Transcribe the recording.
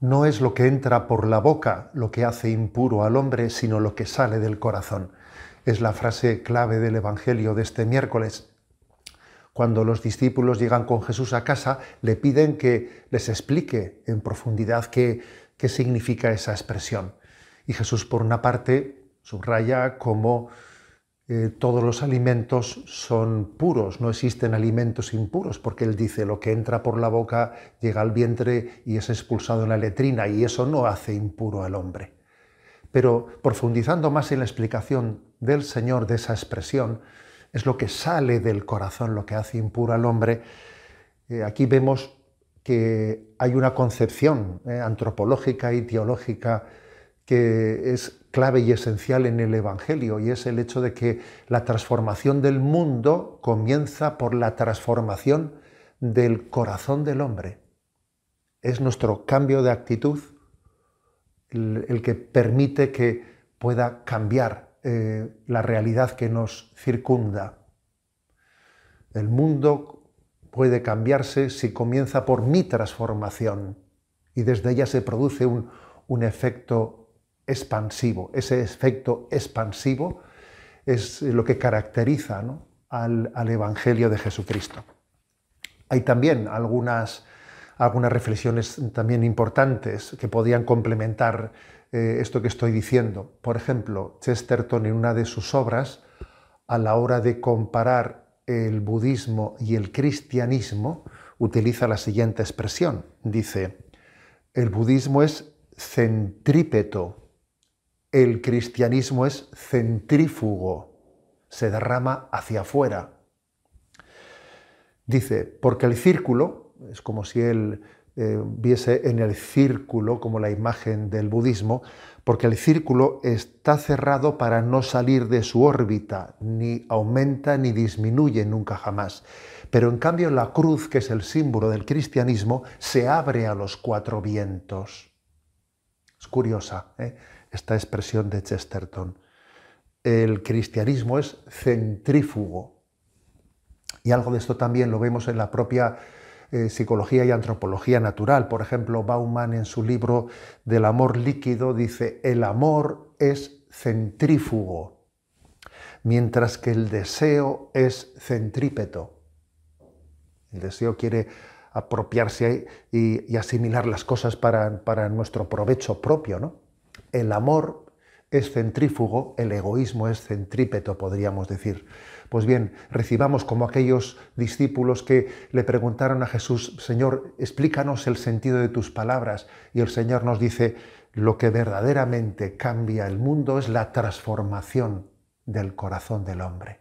No es lo que entra por la boca lo que hace impuro al hombre, sino lo que sale del corazón. Es la frase clave del Evangelio de este miércoles. Cuando los discípulos llegan con Jesús a casa, le piden que les explique en profundidad qué, significa esa expresión. Y Jesús, por una parte, subraya cómo eh, todos los alimentos son puros, no existen alimentos impuros, porque él dice lo que entra por la boca llega al vientre y es expulsado en la letrina, y eso no hace impuro al hombre. Pero profundizando más en la explicación del Señor de esa expresión, es lo que sale del corazón, lo que hace impuro al hombre. Eh, aquí vemos que hay una concepción eh, antropológica y teológica que es clave y esencial en el Evangelio, y es el hecho de que la transformación del mundo comienza por la transformación del corazón del hombre. Es nuestro cambio de actitud el, que permite que pueda cambiar eh, la realidad que nos circunda. El mundo puede cambiarse si comienza por mi transformación y desde ella se produce un, un efecto expansivo. Ese efecto expansivo es lo que caracteriza al, Evangelio de Jesucristo. Hay también algunas, algunas reflexiones también importantes que podían complementar eh, esto que estoy diciendo. Por ejemplo, Chesterton en una de sus obras, a la hora de comparar el budismo y el cristianismo, utiliza la siguiente expresión. Dice, el budismo es centrípeto el cristianismo es centrífugo, se derrama hacia afuera. Dice, porque el círculo, es como si él eh, viese en el círculo como la imagen del budismo, porque el círculo está cerrado para no salir de su órbita, ni aumenta ni disminuye nunca jamás. Pero en cambio la cruz, que es el símbolo del cristianismo, se abre a los cuatro vientos. Es curiosa ¿eh? esta expresión de Chesterton. El cristianismo es centrífugo. Y algo de esto también lo vemos en la propia eh, psicología y antropología natural. Por ejemplo, Bauman en su libro del amor líquido dice, el amor es centrífugo, mientras que el deseo es centrípeto. El deseo quiere apropiarse y, asimilar las cosas para, nuestro provecho propio. ¿no? El amor es centrífugo, el egoísmo es centrípeto, podríamos decir. Pues bien, recibamos como aquellos discípulos que le preguntaron a Jesús, Señor, explícanos el sentido de tus palabras. Y el Señor nos dice, lo que verdaderamente cambia el mundo es la transformación del corazón del hombre.